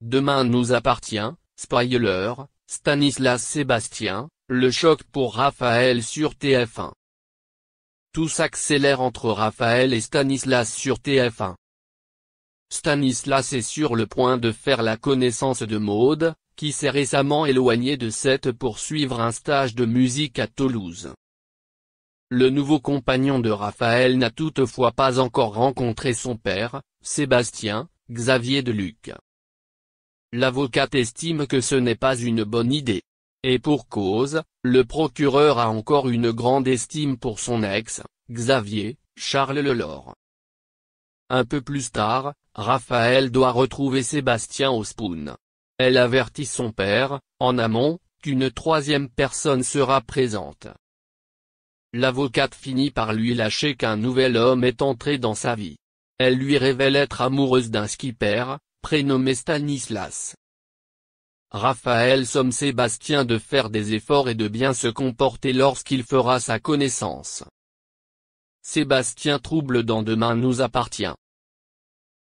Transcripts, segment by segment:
Demain nous appartient, spoiler, Stanislas Sébastien, le choc pour Raphaël sur TF1. Tout s'accélère entre Raphaël et Stanislas sur TF1. Stanislas est sur le point de faire la connaissance de Maude, qui s'est récemment éloignée de cette pour suivre un stage de musique à Toulouse. Le nouveau compagnon de Raphaël n'a toutefois pas encore rencontré son père, Sébastien, Xavier Deluc l'avocate estime que ce n'est pas une bonne idée. Et pour cause, le procureur a encore une grande estime pour son ex, Xavier, Charles Lelore. Un peu plus tard, Raphaël doit retrouver Sébastien Spoon. Elle avertit son père, en amont, qu'une troisième personne sera présente. L'avocate finit par lui lâcher qu'un nouvel homme est entré dans sa vie. Elle lui révèle être amoureuse d'un skipper, prénommé Stanislas. Raphaël somme Sébastien de faire des efforts et de bien se comporter lorsqu'il fera sa connaissance. Sébastien trouble dans Demain nous appartient.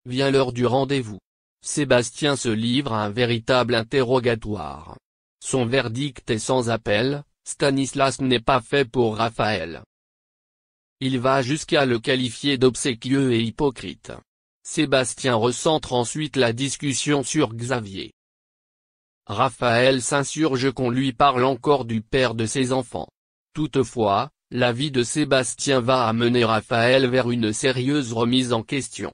Vient l'heure du rendez-vous. Sébastien se livre à un véritable interrogatoire. Son verdict est sans appel, Stanislas n'est pas fait pour Raphaël. Il va jusqu'à le qualifier d'obséquieux et hypocrite. Sébastien recentre ensuite la discussion sur Xavier. Raphaël s'insurge qu'on lui parle encore du père de ses enfants. Toutefois, la vie de Sébastien va amener Raphaël vers une sérieuse remise en question.